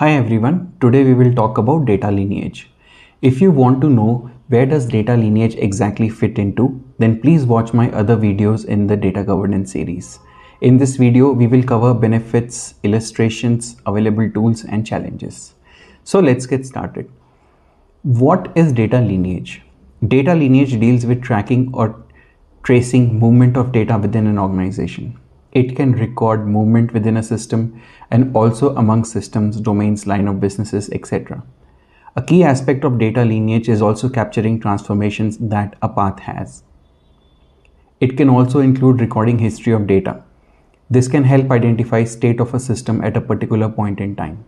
Hi everyone, today we will talk about data lineage. If you want to know where does data lineage exactly fit into, then please watch my other videos in the data governance series. In this video, we will cover benefits, illustrations, available tools and challenges. So let's get started. What is data lineage? Data lineage deals with tracking or tracing movement of data within an organization. It can record movement within a system and also among systems, domains, line of businesses, etc. A key aspect of data lineage is also capturing transformations that a path has. It can also include recording history of data. This can help identify state of a system at a particular point in time.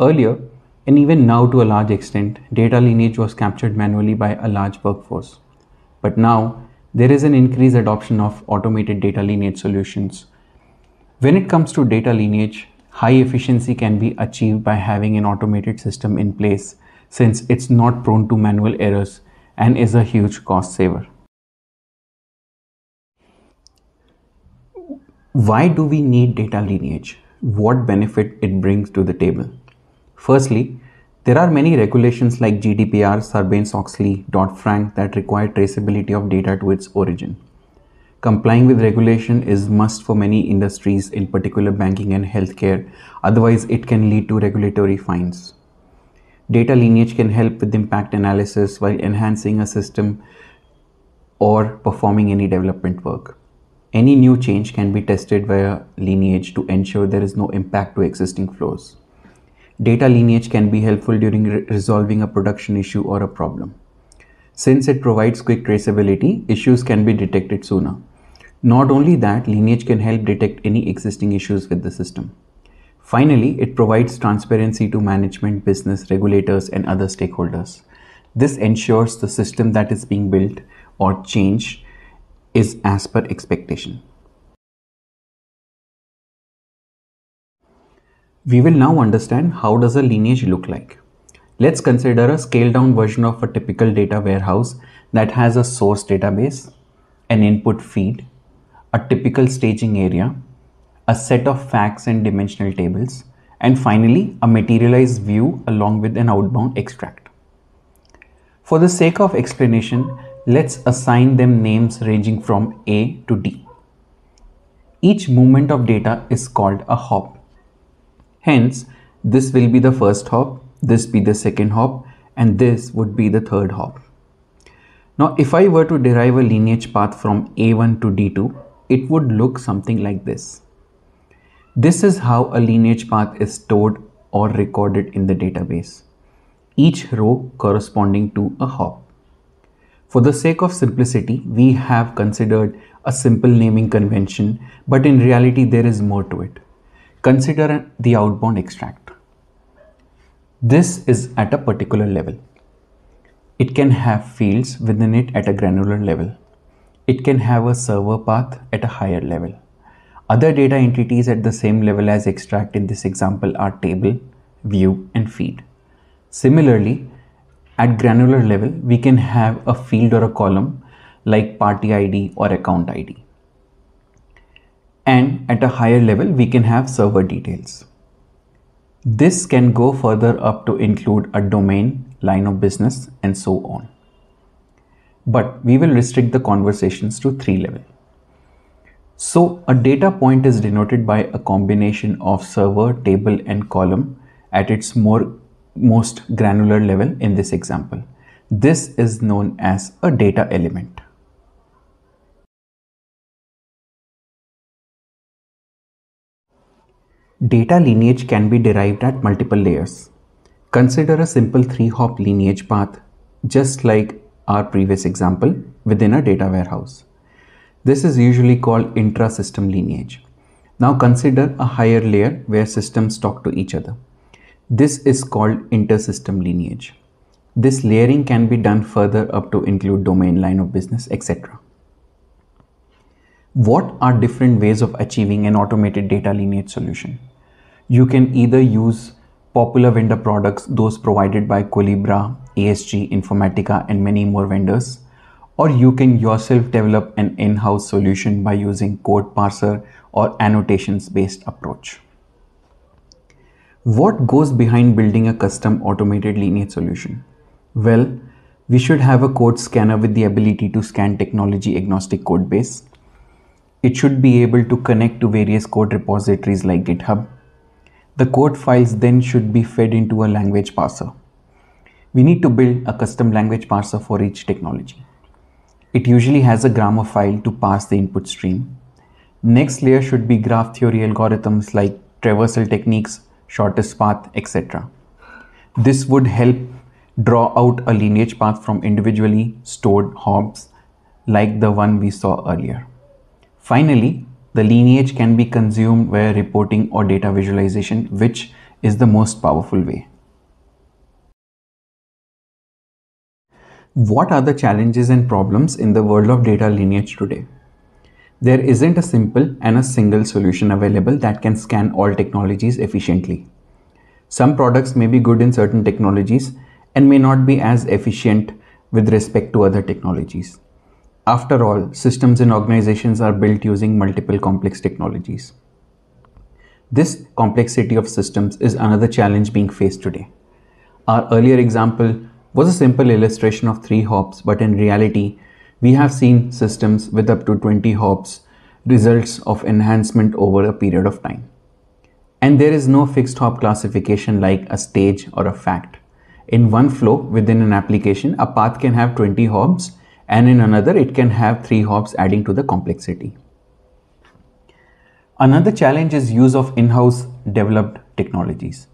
Earlier, and even now to a large extent, data lineage was captured manually by a large workforce. But now, there is an increased adoption of automated data lineage solutions. When it comes to data lineage, high efficiency can be achieved by having an automated system in place since it's not prone to manual errors and is a huge cost saver. Why do we need data lineage? What benefit it brings to the table? Firstly, there are many regulations like GDPR, Sarbanes-Oxley, Dodd-Frank that require traceability of data to its origin. Complying with regulation is must for many industries, in particular banking and healthcare, otherwise it can lead to regulatory fines. Data lineage can help with impact analysis while enhancing a system or performing any development work. Any new change can be tested via lineage to ensure there is no impact to existing flows. Data lineage can be helpful during re resolving a production issue or a problem. Since it provides quick traceability, issues can be detected sooner. Not only that, lineage can help detect any existing issues with the system. Finally, it provides transparency to management, business, regulators, and other stakeholders. This ensures the system that is being built or changed is as per expectation. We will now understand how does a lineage look like. Let's consider a scaled down version of a typical data warehouse that has a source database, an input feed, a typical staging area, a set of facts and dimensional tables, and finally a materialized view along with an outbound extract. For the sake of explanation, let's assign them names ranging from A to D. Each movement of data is called a hop Hence, this will be the first hop, this be the second hop, and this would be the third hop. Now, if I were to derive a lineage path from A1 to D2, it would look something like this. This is how a lineage path is stored or recorded in the database, each row corresponding to a hop. For the sake of simplicity, we have considered a simple naming convention, but in reality, there is more to it. Consider the outbound extract. This is at a particular level. It can have fields within it at a granular level. It can have a server path at a higher level. Other data entities at the same level as extract in this example are table, view, and feed. Similarly, at granular level, we can have a field or a column like party ID or account ID and at a higher level we can have server details. This can go further up to include a domain, line of business and so on. But we will restrict the conversations to three level. So a data point is denoted by a combination of server, table and column at its more most granular level in this example. This is known as a data element. Data lineage can be derived at multiple layers. Consider a simple three-hop lineage path, just like our previous example, within a data warehouse. This is usually called intra-system lineage. Now consider a higher layer where systems talk to each other. This is called inter-system lineage. This layering can be done further up to include domain line of business, etc. What are different ways of achieving an automated data lineage solution? you can either use popular vendor products, those provided by Colibra, ASG, Informatica, and many more vendors, or you can yourself develop an in-house solution by using code parser or annotations-based approach. What goes behind building a custom automated lineage solution? Well, we should have a code scanner with the ability to scan technology agnostic code base. It should be able to connect to various code repositories like GitHub the code files then should be fed into a language parser. We need to build a custom language parser for each technology. It usually has a grammar file to parse the input stream. Next layer should be graph theory algorithms like traversal techniques, shortest path, etc. This would help draw out a lineage path from individually stored hops, like the one we saw earlier. Finally, the lineage can be consumed via reporting or data visualization, which is the most powerful way. What are the challenges and problems in the world of data lineage today? There isn't a simple and a single solution available that can scan all technologies efficiently. Some products may be good in certain technologies and may not be as efficient with respect to other technologies. After all, systems and organizations are built using multiple complex technologies. This complexity of systems is another challenge being faced today. Our earlier example was a simple illustration of three hops, but in reality, we have seen systems with up to 20 hops results of enhancement over a period of time. And there is no fixed hop classification like a stage or a fact. In one flow within an application, a path can have 20 hops and in another it can have three hops adding to the complexity. Another challenge is use of in-house developed technologies.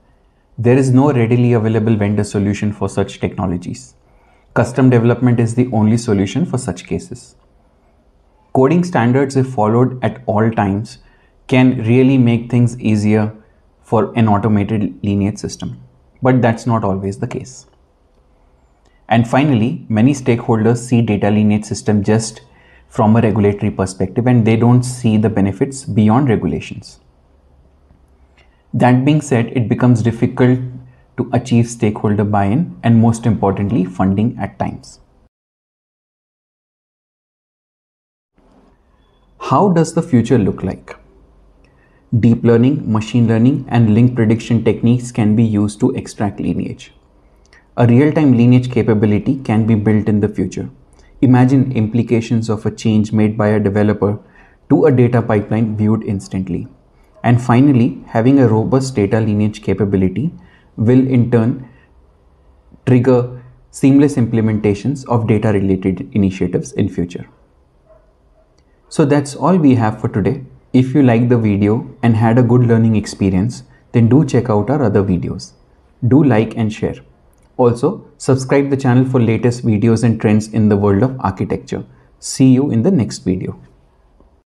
There is no readily available vendor solution for such technologies. Custom development is the only solution for such cases. Coding standards if followed at all times can really make things easier for an automated lineage system. But that's not always the case. And finally, many stakeholders see data lineage system just from a regulatory perspective and they don't see the benefits beyond regulations. That being said, it becomes difficult to achieve stakeholder buy-in and most importantly, funding at times. How does the future look like? Deep learning, machine learning and link prediction techniques can be used to extract lineage a real-time lineage capability can be built in the future. Imagine implications of a change made by a developer to a data pipeline viewed instantly. And finally, having a robust data lineage capability will in turn trigger seamless implementations of data related initiatives in future. So that's all we have for today. If you liked the video and had a good learning experience, then do check out our other videos. Do like and share. Also, subscribe the channel for latest videos and trends in the world of architecture. See you in the next video.